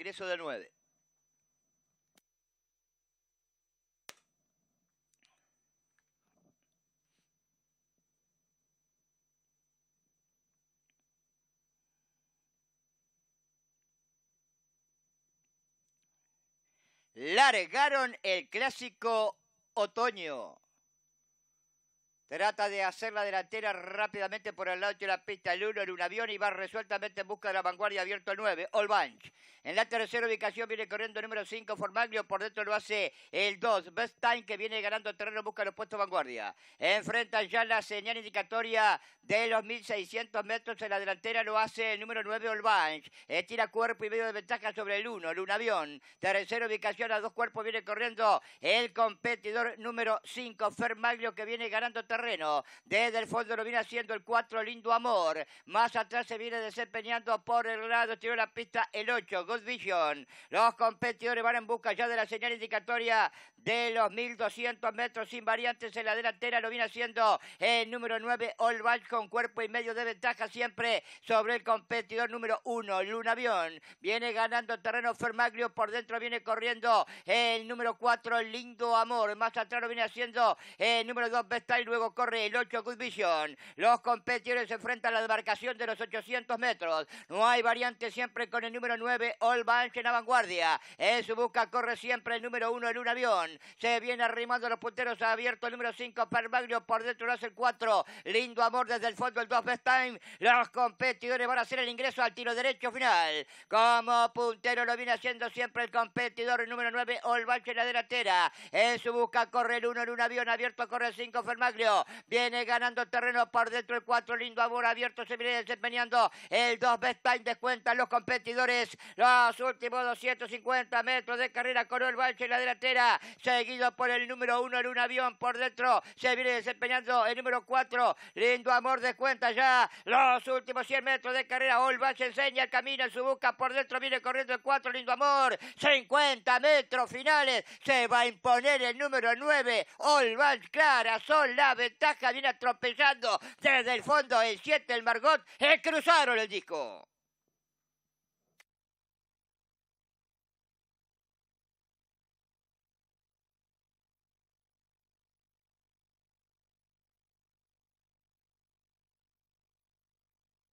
ingreso de 9. Largaron el clásico otoño. Trata de hacer la delantera rápidamente por el lado de la pista. El 1 en un avión y va resueltamente en busca de la vanguardia abierto el 9, Olbanch. En la tercera ubicación viene corriendo el número 5, Formaglio. Por dentro lo hace el 2, Best Time, que viene ganando terreno, busca los puestos vanguardia. enfrenta ya la señal indicatoria de los 1600 metros. En la delantera lo hace el número 9, Olbanch. Tira cuerpo y medio de ventaja sobre el 1, el un avión. Tercera ubicación a dos cuerpos viene corriendo el competidor número 5, Fermaglio, que viene ganando terreno terreno. Desde el fondo lo viene haciendo el 4, Lindo Amor. Más atrás se viene desempeñando por el lado, tiró la pista el 8, Good Vision. Los competidores van en busca ya de la señal indicatoria de los 1200 metros sin variantes en la delantera. Lo viene haciendo el número 9, All con cuerpo y medio de ventaja siempre sobre el competidor número 1, Lunavión. Viene ganando terreno Fermaglio, por dentro viene corriendo el número 4, Lindo Amor. Más atrás lo viene haciendo el número 2, Vesta luego corre el 8 Good Vision. Los competidores se enfrentan a la demarcación de los 800 metros. No hay variante siempre con el número 9 All Bunch en la vanguardia. En su busca corre siempre el número 1 en un avión. Se viene arrimando los punteros abierto el número 5 Permaglio por dentro lo hace el 4. Lindo amor desde el fondo el 2 Best Time. Los competidores van a hacer el ingreso al tiro derecho final. Como puntero lo viene haciendo siempre el competidor el número 9 All en la delantera. En su busca corre el 1 en un avión abierto corre el 5 Fermaglio. Viene ganando terreno por dentro el 4. Lindo amor abierto. Se viene desempeñando el 2. Best time cuenta los competidores. Los últimos 250 metros de carrera con el en la delantera. Seguido por el número 1 en un avión por dentro. Se viene desempeñando el número 4. Lindo amor de cuenta ya los últimos 100 metros de carrera. Olbach enseña el camino en su busca por dentro. Viene corriendo el 4. Lindo amor. 50 metros finales. Se va a imponer el número 9. Olbach Clara. Sol la ventaja viene atropellando desde el fondo el 7, el Margot, el cruzaron el disco.